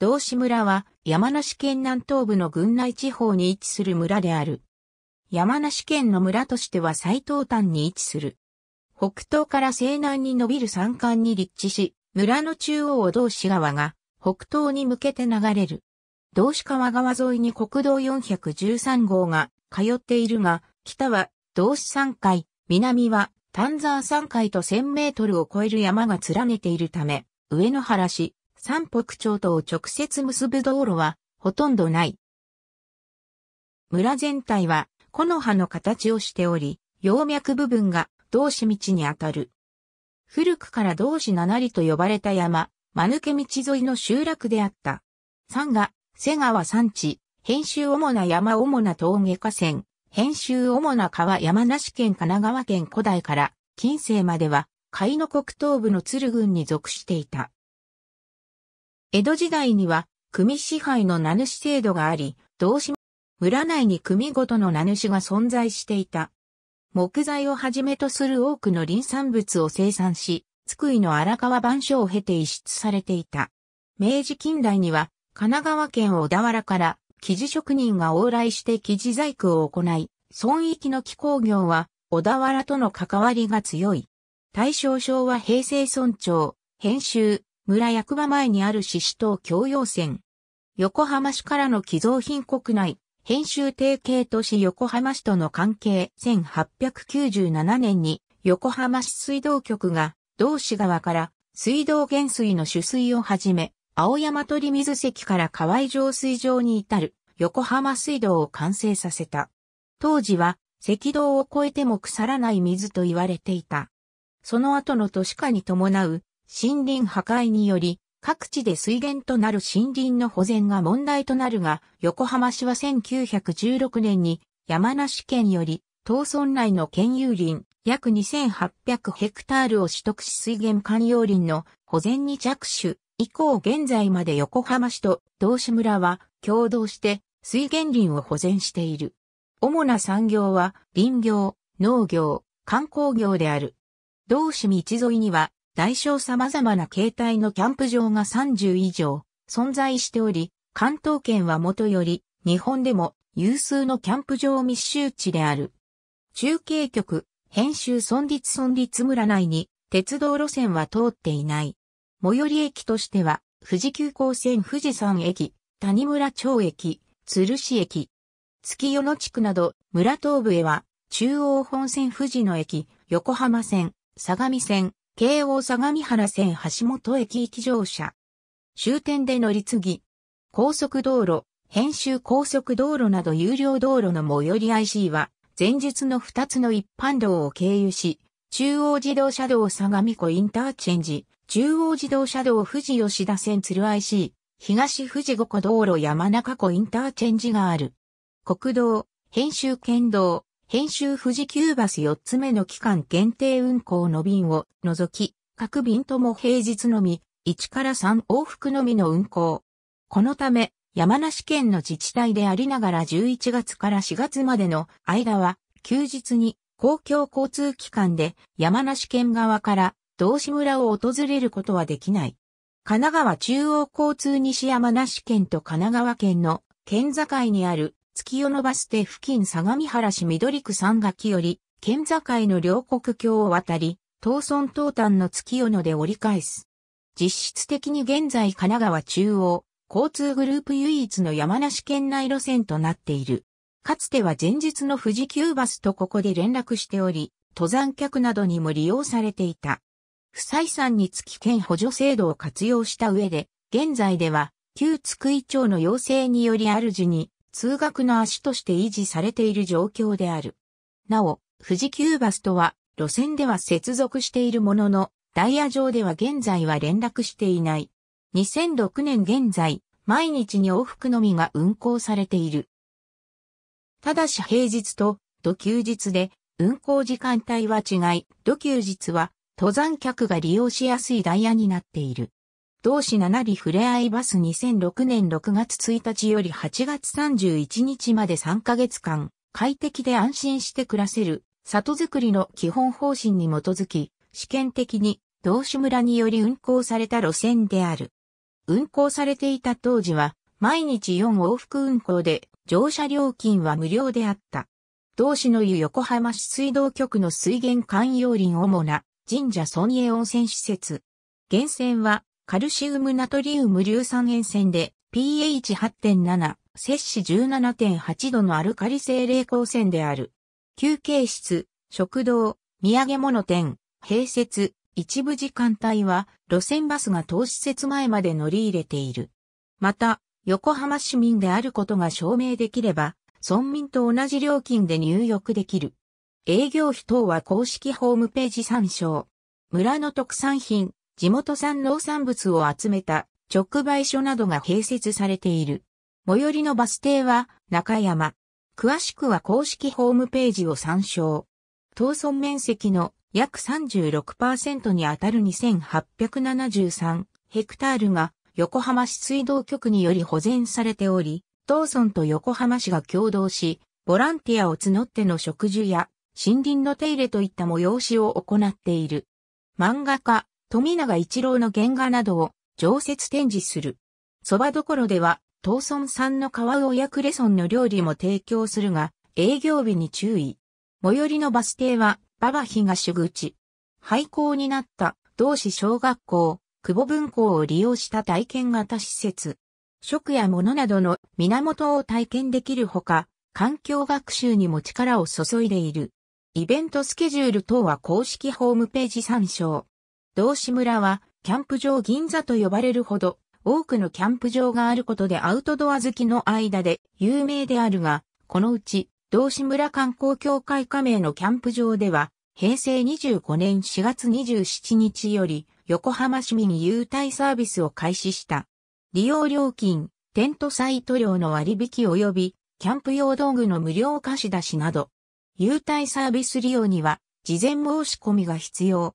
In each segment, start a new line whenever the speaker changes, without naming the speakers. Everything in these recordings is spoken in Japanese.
道志村は山梨県南東部の郡内地方に位置する村である。山梨県の村としては最東端に位置する。北東から西南に伸びる山間に立地し、村の中央を道志川が北東に向けて流れる。道志川川沿いに国道413号が通っているが、北は道志山海、南は丹沢山海と1000メートルを超える山が連ねているため、上野原市、三北町とを直接結ぶ道路はほとんどない。村全体は木の葉の形をしており、葉脈部分が道志道にあたる。古くから道志七里と呼ばれた山、間抜け道沿いの集落であった。山が、瀬川山地、編集主な山主な峠河川、編集主な川山梨県神奈川県古代から近世までは、海の国東部の鶴郡に属していた。江戸時代には、組支配の名主制度があり、同志村内に組ごとの名主が存在していた。木材をはじめとする多くの林産物を生産し、津久井の荒川番所を経て移出されていた。明治近代には、神奈川県小田原から、生地職人が往来して生地細工を行い、村域の気工業は、小田原との関わりが強い。大正昭和平成村長、編集、村役場前にある獅子島共用線。横浜市からの寄贈品国内、編集提携都市横浜市との関係1897年に横浜市水道局が同市側から水道原水の取水をはじめ、青山鳥水石から河合上水場に至る横浜水道を完成させた。当時は赤道を越えても腐らない水と言われていた。その後の都市化に伴う森林破壊により、各地で水源となる森林の保全が問題となるが、横浜市は1916年に山梨県より、東村内の県有林約2800ヘクタールを取得し水源管用林の保全に着手。以降現在まで横浜市と道志村は共同して水源林を保全している。主な産業は林業、農業、観光業である。道志道沿いには大小様々な形態のキャンプ場が30以上存在しており、関東圏はもとより日本でも有数のキャンプ場密集地である。中継局、編集村立村立村内に鉄道路線は通っていない。最寄り駅としては、富士急行線富士山駅、谷村町駅、鶴市駅、月夜野地区など村東部へは、中央本線富士野駅、横浜線、相模線、京王相模原線橋本駅行き乗車。終点で乗り継ぎ。高速道路、編集高速道路など有料道路の最寄り IC は、前述の2つの一般道を経由し、中央自動車道相模湖インターチェンジ、中央自動車道富士吉田線鶴 IC、東富士五湖道路山中湖インターチェンジがある。国道、編集県道、編集富士急バス4つ目の期間限定運行の便を除き、各便とも平日のみ、1から3往復のみの運行。このため、山梨県の自治体でありながら11月から4月までの間は、休日に公共交通機関で山梨県側から道志村を訪れることはできない。神奈川中央交通西山梨県と神奈川県の県境にある月夜のバス停付近相模原市緑区山垣より、県境の両国橋を渡り、東村東端の月夜野で折り返す。実質的に現在神奈川中央、交通グループ唯一の山梨県内路線となっている。かつては前日の富士急バスとここで連絡しており、登山客などにも利用されていた。不採算につき県補助制度を活用した上で、現在では、旧津久井町の要請により主に、通学の足として維持されている状況である。なお、富士急バスとは、路線では接続しているものの、ダイヤ上では現在は連絡していない。2006年現在、毎日に往復のみが運行されている。ただし平日と土休日で運行時間帯は違い、土休日は登山客が利用しやすいダイヤになっている。同市七里ふれあいバス2006年6月1日より8月31日まで3ヶ月間、快適で安心して暮らせる、里づくりの基本方針に基づき、試験的に同市村により運行された路線である。運行されていた当時は、毎日4往復運行で、乗車料金は無料であった。同市の湯横浜市水道局の水源観葉林主な神社村営温泉施設。源泉はカルシウムナトリウム硫酸塩泉で pH8.7、摂氏17.8度のアルカリ性冷光泉である。休憩室、食堂、土産物店、併設、一部時間帯は路線バスが当施設前まで乗り入れている。また、横浜市民であることが証明できれば、村民と同じ料金で入浴できる。営業費等は公式ホームページ参照。村の特産品、地元産農産物を集めた直売所などが併設されている。最寄りのバス停は中山。詳しくは公式ホームページを参照。当村面積の約36%にあたる2873ヘクタールが横浜市水道局により保全されており、当村と横浜市が共同し、ボランティアを募っての植樹や森林の手入れといった催しを行っている。漫画家、富永一郎の原画などを常設展示する。蕎麦どころでは、東村産の川魚やクレソンの料理も提供するが、営業日に注意。最寄りのバス停は、馬場東口。廃校になった同市小学校、久保文校を利用した体験型施設。食や物などの源を体験できるほか、環境学習にも力を注いでいる。イベントスケジュール等は公式ホームページ参照。道志村は、キャンプ場銀座と呼ばれるほど、多くのキャンプ場があることでアウトドア好きの間で有名であるが、このうち、道志村観光協会加盟のキャンプ場では、平成25年4月27日より、横浜市民優待サービスを開始した。利用料金、テントサイト料の割引及び、キャンプ用道具の無料貸し出しなど、優待サービス利用には、事前申し込みが必要。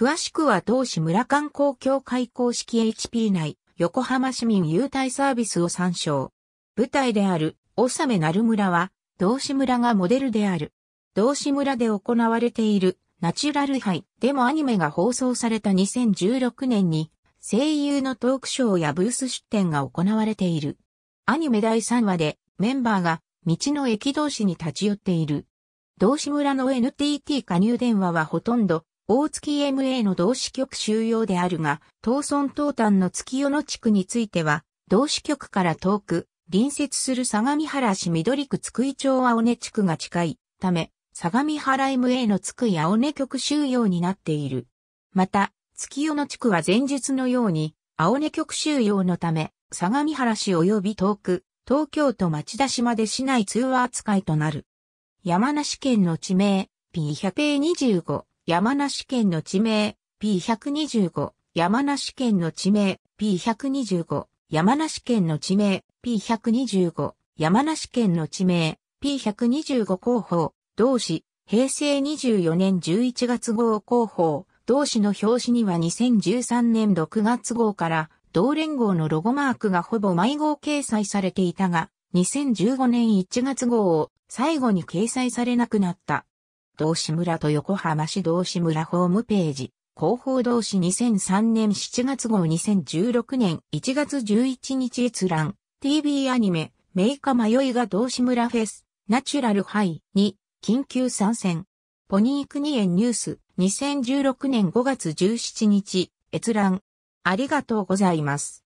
詳しくは同市村観光協会公式 HP 内、横浜市民優待サービスを参照。舞台である、さめなる村は、同志村がモデルである。同志村で行われている、ナチュラル杯でもアニメが放送された2016年に、声優のトークショーやブース出展が行われている。アニメ第3話で、メンバーが、道の駅同士に立ち寄っている。同志村の NTT 加入電話はほとんど、大月 MA の同志局収容であるが、東村東端の月夜野地区については、同志局から遠く、隣接する相模原市緑区津久井町青根地区が近いため、相模原 MA の津久井青根局収容になっている。また、月夜野地区は前述のように、青根局収容のため、相模原市及び遠く、東京都町田市まで市内通話扱いとなる。山梨県の地名、P125。山梨県の地名 P125、山梨県の地名 P125、山梨県の地名 P125、山梨県の地名 P125 広報、同志、平成24年11月号広報、同志の表紙には2013年6月号から同連合のロゴマークがほぼ毎号掲載されていたが、2015年1月号を最後に掲載されなくなった。道志村と横浜市道志村ホームページ、広報道志2003年7月号2016年1月11日閲覧、TV アニメ、メイカ迷いが道志村フェス、ナチュラルハイに、緊急参戦。ポニークニエンニュース、2016年5月17日、閲覧。ありがとうございます。